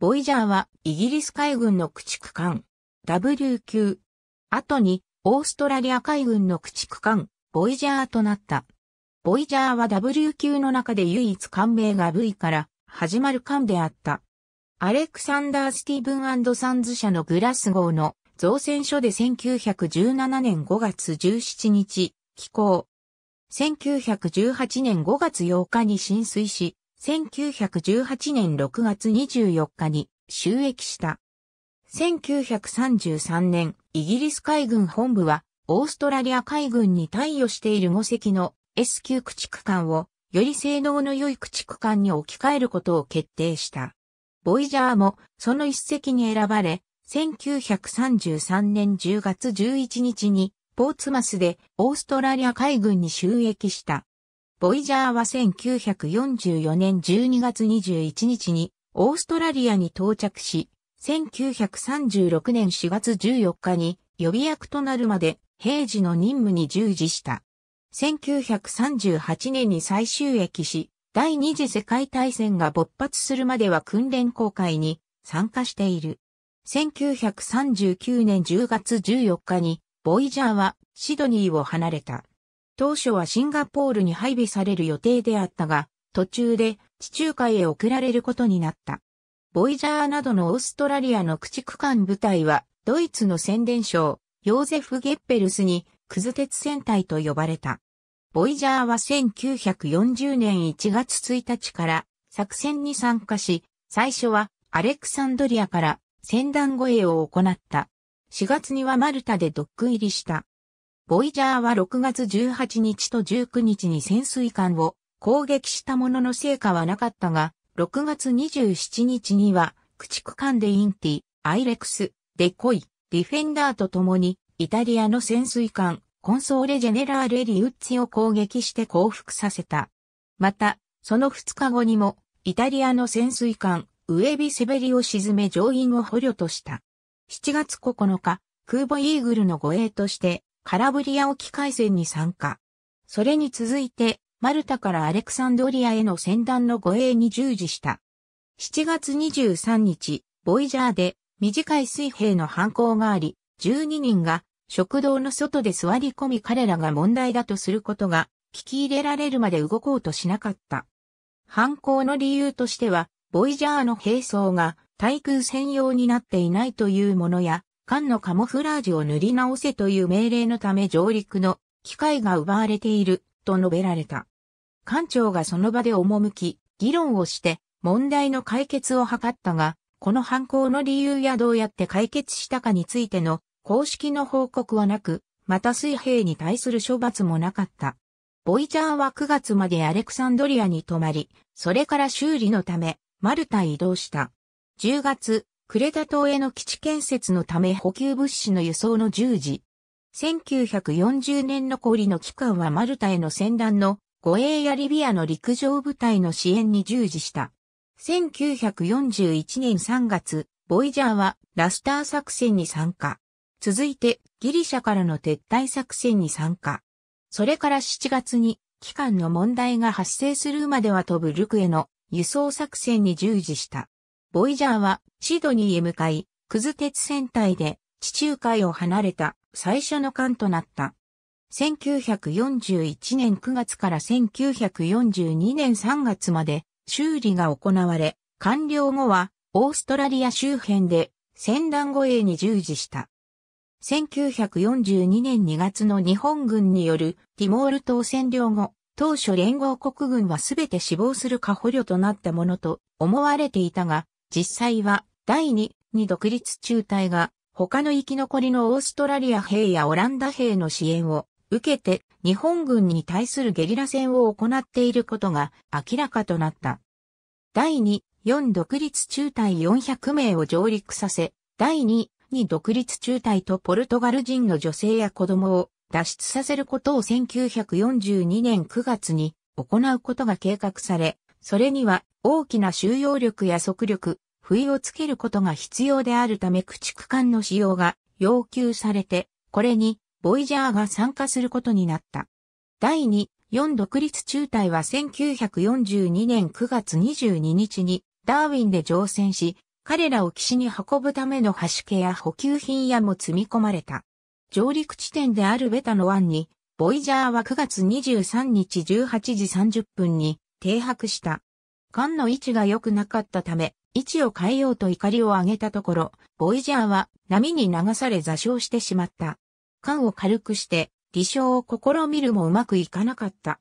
ボイジャーはイギリス海軍の駆逐艦 W 級。後にオーストラリア海軍の駆逐艦ボイジャーとなった。ボイジャーは W 級の中で唯一艦名が V から始まる艦であった。アレクサンダー・スティーブンサンズ社のグラス号の造船所で1917年5月17日、寄港。1918年5月8日に浸水し、1918年6月24日に収益した。1933年、イギリス海軍本部は、オーストラリア海軍に対応している5隻の S 級駆逐艦を、より性能の良い駆逐艦に置き換えることを決定した。ボイジャーも、その一隻に選ばれ、1933年10月11日に、ポーツマスでオーストラリア海軍に収益した。ボイジャーは1944年12月21日にオーストラリアに到着し、1936年4月14日に予備役となるまで平時の任務に従事した。1938年に最終役し、第二次世界大戦が勃発するまでは訓練公開に参加している。1939年10月14日に、ボイジャーはシドニーを離れた。当初はシンガポールに配備される予定であったが、途中で地中海へ送られることになった。ボイジャーなどのオーストラリアの駆逐艦部隊は、ドイツの宣伝省、ヨーゼフ・ゲッペルスに、クズ鉄戦隊と呼ばれた。ボイジャーは1940年1月1日から作戦に参加し、最初はアレクサンドリアから船団護衛を行った。4月にはマルタでドック入りした。ボイジャーは6月18日と19日に潜水艦を攻撃したものの成果はなかったが、6月27日には駆逐艦でインティ、アイレクス、デコイ、ディフェンダーと共に、イタリアの潜水艦、コンソーレ・ジェネラーレ・リウッツィを攻撃して降伏させた。また、その2日後にも、イタリアの潜水艦、ウエビ・セベリを沈め乗員を捕虜とした。7月9日、空母イーグルの護衛として、カラブリア沖海戦に参加。それに続いて、マルタからアレクサンドリアへの船団の護衛に従事した。7月23日、ボイジャーで短い水兵の犯行があり、12人が食堂の外で座り込み彼らが問題だとすることが聞き入れられるまで動こうとしなかった。犯行の理由としては、ボイジャーの兵装が対空専用になっていないというものや、艦のカモフラージュを塗り直せという命令のため上陸の機会が奪われていると述べられた。艦長がその場で赴き、議論をして問題の解決を図ったが、この犯行の理由やどうやって解決したかについての公式の報告はなく、また水兵に対する処罰もなかった。ボイジャーは9月までアレクサンドリアに泊まり、それから修理のため、マルタ移動した。10月、クレタ島への基地建設のため補給物資の輸送の従事。1940年残りの期間はマルタへの戦乱の護衛やリビアの陸上部隊の支援に従事した。1941年3月、ボイジャーはラスター作戦に参加。続いてギリシャからの撤退作戦に参加。それから7月に期間の問題が発生するまでは飛ぶルクへの輸送作戦に従事した。ボイジャーはシドニーへ向かい、クズ鉄船隊で地中海を離れた最初の艦となった。1941年9月から1942年3月まで修理が行われ、完了後はオーストラリア周辺で船団護衛に従事した。1942年2月の日本軍によるティモール島占領後、当初連合国軍はすべて死亡する過捕虜となったものと思われていたが、実際は第2、に独立中隊が他の生き残りのオーストラリア兵やオランダ兵の支援を受けて日本軍に対するゲリラ戦を行っていることが明らかとなった。第2、4独立中隊400名を上陸させ、第2、に独立中隊とポルトガル人の女性や子供を脱出させることを1942年9月に行うことが計画され、それには大きな収容力や速力、不意をつけることが必要であるため駆逐艦の使用が要求されて、これにボイジャーが参加することになった。第2、4独立中隊は1942年9月22日にダーウィンで乗船し、彼らを岸に運ぶための橋家や補給品やも積み込まれた。上陸地点であるベタの湾に、ボイジャーは9月23日18時30分に停泊した。艦の位置が良くなかったため、位置を変えようと怒りを上げたところ、ボイジャーは波に流され座礁してしまった。艦を軽くして、離礁を試みるもうまくいかなかった。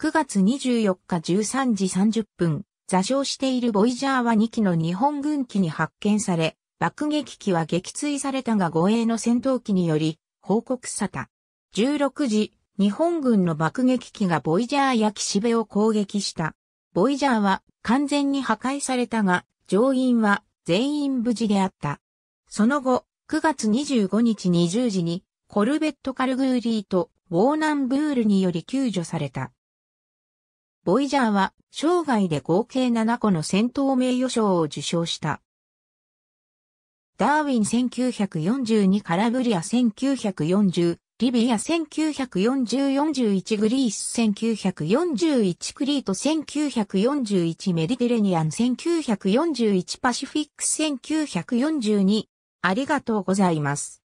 9月24日13時30分、座礁しているボイジャーは2機の日本軍機に発見され、爆撃機は撃墜されたが護衛の戦闘機により、報告された。16時日本軍の爆撃機がボイジャーや岸辺を攻撃した。ボイジャーは完全に破壊されたが、乗員は全員無事であった。その後、9月25日20時に、コルベット・カルグーリーとウォーナンブールにより救助された。ボイジャーは生涯で合計7個の戦闘名誉賞を受賞した。ダーウィン1942カラブリア1940リビア1940-41グリース1941クリート1941メディテレニアン1941パシフィック1942ありがとうございます。